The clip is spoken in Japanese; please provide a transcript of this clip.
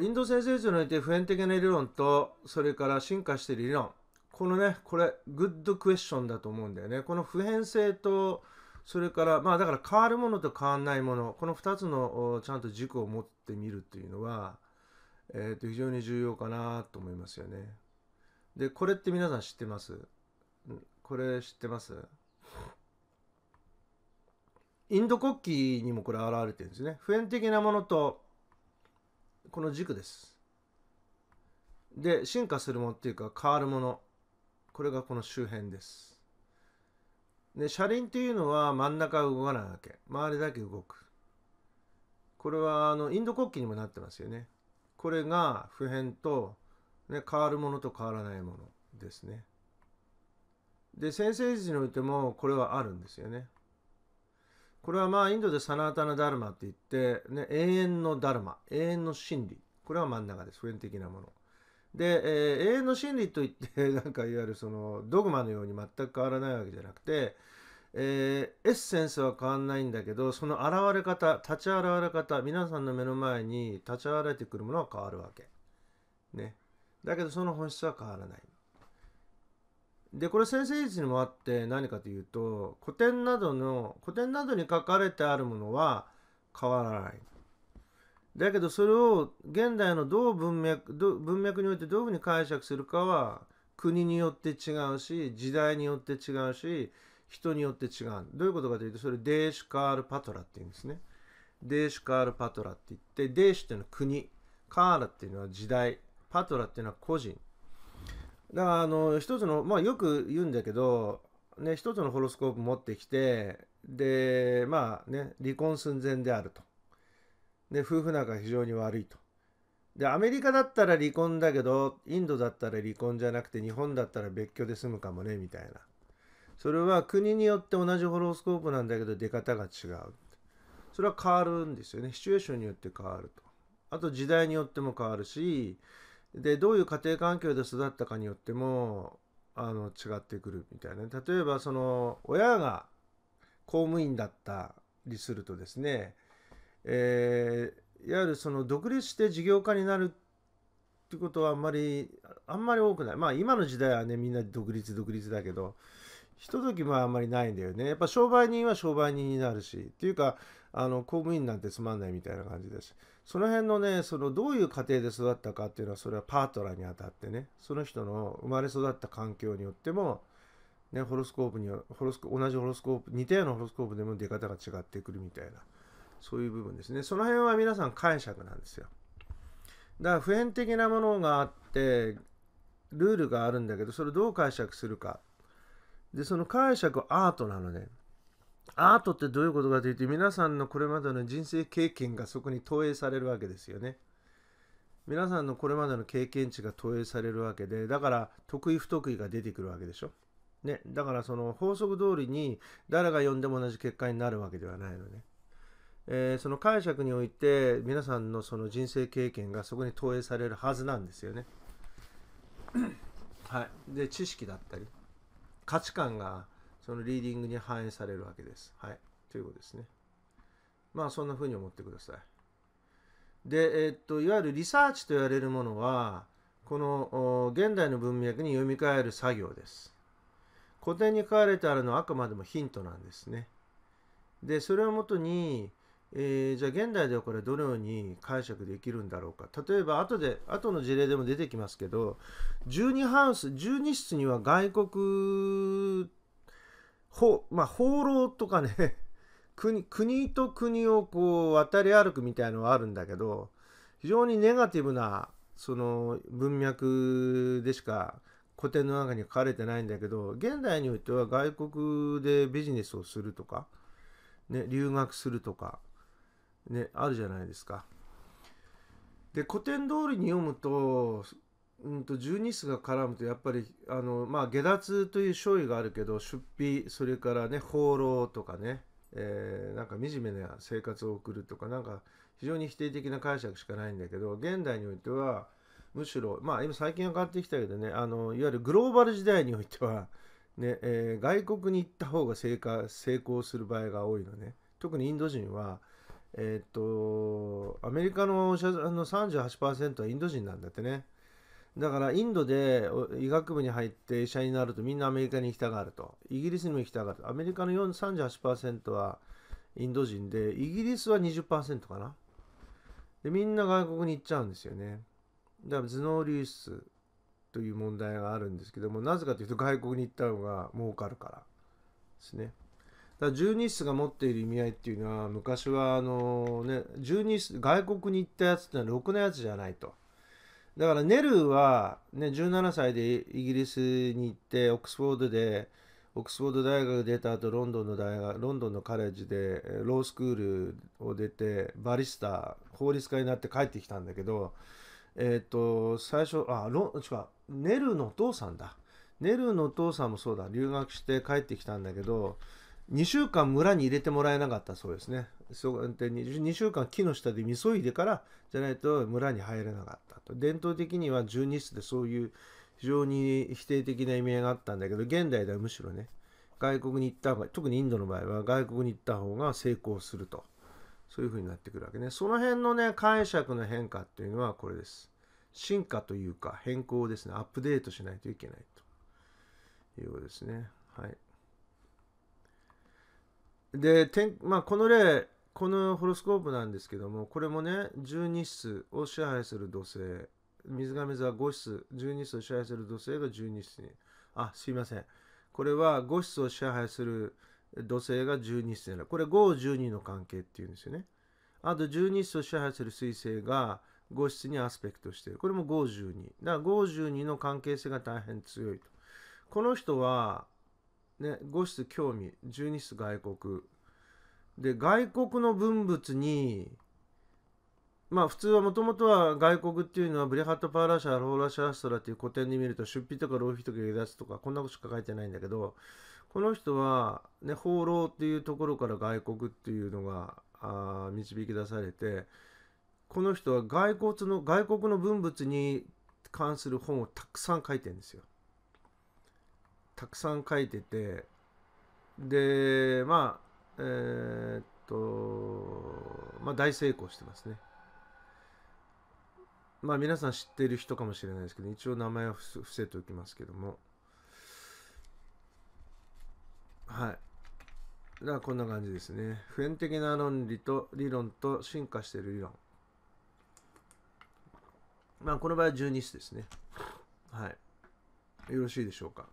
インド先生において普遍的な理論とそれから進化している理論このねこれグッドクエスチョンだと思うんだよねこの普遍性とそれからまあだから変わるものと変わんないものこの2つのちゃんと軸を持ってみるというのは、えー、と非常に重要かなと思いますよねでこれって皆さん知ってますこれ知ってますインド国旗にもこれ現れてるんですね普遍的なものとこの軸です。で、進化するものっていうか変わるもの。これがこの周辺です。で、車輪っていうのは真ん中動かないわけ。周りだけ動く。これはあのインド国旗にもなってますよね。これが普遍と、ね、変わるものと変わらないものですね。で、先生時においてもこれはあるんですよね。これはまあインドでサナータナ・ダルマって言って、ね、永遠のダルマ、永遠の真理。これは真ん中です。普遍的なもの。で、えー永遠の真理といって、なんかいわゆるそのドグマのように全く変わらないわけじゃなくて、えーエッセンスは変わんないんだけど、その現れ方、立ち現れ方、皆さんの目の前に立ち現れてくるものは変わるわけ。ね。だけどその本質は変わらない。でこれ先生術にもあって何かというと古典などの古典などに書かれてあるものは変わらない。だけどそれを現代のどう文脈ど文脈においてどういうふうに解釈するかは国によって違うし時代によって違うし人によって違う。どういうことかというとそれデーシュカール・パトラっていうんですね。デーシュカール・パトラって言ってデーシュっていうのは国カーラっていうのは時代パトラっていうのは個人だからあの一つのまあよく言うんだけど、ね、一つのホロスコープ持ってきてでまあね離婚寸前であるとで夫婦仲が非常に悪いとでアメリカだったら離婚だけどインドだったら離婚じゃなくて日本だったら別居で済むかもねみたいなそれは国によって同じホロスコープなんだけど出方が違うそれは変わるんですよねシチュエーションによって変わるとあと時代によっても変わるしでどういう家庭環境で育ったかによってもあの違ってくるみたいな例えばその親が公務員だったりするとですね、えー、いわゆるその独立して事業家になるってことはあんまりあんまり多くないまあ今の時代はねみんな独立独立だけどひとときもあんまりないんだよねやっぱ商売人は商売人になるしっていうかあの公務員なんてつまんないみたいな感じだしその辺のねそのどういう家庭で育ったかっていうのはそれはパートナーにあたってねその人の生まれ育った環境によっても、ね、ホロスコープにホロス同じホロスコープ似たようなホロスコープでも出方が違ってくるみたいなそういう部分ですねその辺は皆さん解釈なんですよだから普遍的なものがあってルールがあるんだけどそれをどう解釈するかでその解釈はアートなのねアートってどういうことかというと皆さんのこれまでの人生経験がそこに投影されるわけですよね。皆さんのこれまでの経験値が投影されるわけでだから得意不得意が出てくるわけでしょ。ね、だからその法則通りに誰が読んでも同じ結果になるわけではないのね。えー、その解釈において皆さんのその人生経験がそこに投影されるはずなんですよね。はい、で知識だったり価値観がそのリーディングに反映されるわけです。はい。ということですね。まあそんな風に思ってください。で、えっと、いわゆるリサーチと言われるものは、この現代の文脈に読み替える作業です。古典に書かれてあるのはあくまでもヒントなんですね。で、それをもとに、えー、じゃあ現代ではこれどのように解釈できるんだろうか例えば後で後の事例でも出てきますけど12ハウス12室には外国ほまあ、放浪とかね 国国と国をこう渡り歩くみたいのはあるんだけど非常にネガティブなその文脈でしか古典の中に書かれてないんだけど現代においては外国でビジネスをするとか、ね、留学するとか、ね、あるじゃないですか。で古典通りに読むとうんと十二支が絡むとやっぱりあの、まあ、下脱という勝利があるけど出費それからね放浪とかね、えー、なんか惨めな生活を送るとかなんか非常に否定的な解釈しかないんだけど現代においてはむしろまあ今最近は変わってきたけどねあのいわゆるグローバル時代においては、ねえー、外国に行った方が成果成功する場合が多いのね特にインド人は。えー、っとアメリカのの38%はインド人なんだってね。だからインドで医学部に入って医者になるとみんなアメリカに行きたがるとイギリスにも行きたがるアメリカの38%はインド人でイギリスは20%かなでみんな外国に行っちゃうんですよねだから頭脳流出という問題があるんですけどもなぜかというと外国に行った方が儲かるからですねだから12室が持っている意味合いっていうのは昔はあのね12室外国に行ったやつってのはろくなやつじゃないとだからネルーは、ね、17歳でイギリスに行ってオックスフォードでオックスフォード大学出た後ロンドンの大学ロンドンのカレッジでロースクールを出てバリスタ法律家になって帰ってきたんだけどえっ、ー、と最初あロ違うネルーのお父さんだネルーのお父さんもそうだ留学して帰ってきたんだけど2週間村に入れてもらえなかったそうですね。そうで 2, 週間木の下でみそいでからじゃないと村に入れなかったと。伝統的には12室でそういう非常に否定的な意味合いがあったんだけど、現代ではむしろね、外国に行った方が、特にインドの場合は外国に行った方が成功すると。そういうふうになってくるわけね。その辺のね、解釈の変化っていうのはこれです。進化というか変更ですね。アップデートしないといけないということですね。はい。で、まあ、この例、このホロスコープなんですけども、これもね、12室を支配する土星、水亀座5室、12室を支配する土星が12室に、あ、すいません。これは5室を支配する土星が12室になる。これ5、12の関係っていうんですよね。あと12室を支配する彗星が5室にアスペクトしている。これも5、12。だから5、12の関係性が大変強いと。この人は、ね、5室興味12室外国で外国の文物にまあ普通はもともとは外国っていうのはブレハット・パーラシャローラシャアストラっていう古典で見ると出費とか浪費とか離脱とかこんなことしか書いてないんだけどこの人は、ね、放浪っていうところから外国っていうのがあ導き出されてこの人は外国の外国の文物に関する本をたくさん書いてるんですよ。たくさん書いててでまあえー、っとまあ大成功してますねまあ皆さん知っている人かもしれないですけど一応名前は伏せておきますけどもはいだからこんな感じですね普遍的な論理と理論と進化している理論まあこの場合は12室ですねはいよろしいでしょうか